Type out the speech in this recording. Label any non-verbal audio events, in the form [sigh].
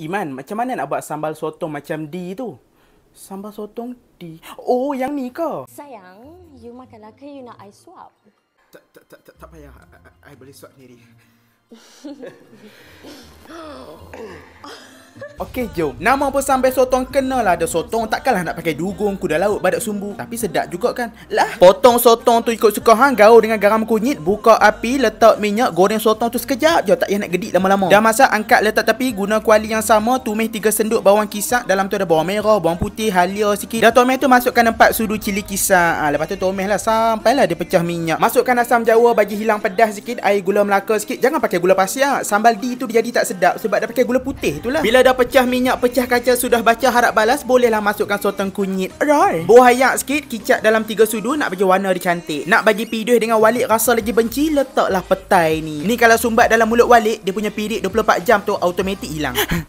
Iman, macam mana nak buat sambal sotong macam D tu? Sambal sotong D? Oh, yang ni ke? Sayang, you makanlah ke you nak I swap? Tak, tak, tak, tak, tak payah. I, I, I boleh swap sendiri. [laughs] Okey, jom. Nama pesan besan sotong kenalah ada sotong. Takkanlah nak pakai dugong, kuda laut, badak sumbu. Tapi sedap juga kan? Lah. Potong sotong tu ikut suka hang. Gaul dengan garam kunyit. Buka api, letak minyak, goreng sotong tu sekejap je. Tak payah nak gedik lama-lama. Dah masak, angkat letak tepi. Guna kuali yang sama. Tumis tiga senduk bawang kisar. Dalam tu ada bawang merah, bawang putih, halia sikit. Dah tumis tu masukkan empat sudu cili kisar. Ha, ah, lepas tu tumis lah. Sampailah dia pecah minyak. Masukkan asam jawa bagi hilang pedas sikit. Air gula melaka sikit. Jangan pakai gula pasir. Sambal di tu dia jadi tak sedap sebab dah pakai gula putih itulah. Bila dah pecah pecah minyak, pecah kaca sudah baca harap balas bolehlah masukkan sotong kunyit. Roy. Buah hayak sikit, kicap dalam tiga sudu nak bagi warna dia cantik. Nak bagi piduh dengan Walid rasa lagi benci, letaklah petai ni. Ni kalau sumbat dalam mulut Walid, dia punya pirik 24 jam tu automatik hilang. [laughs]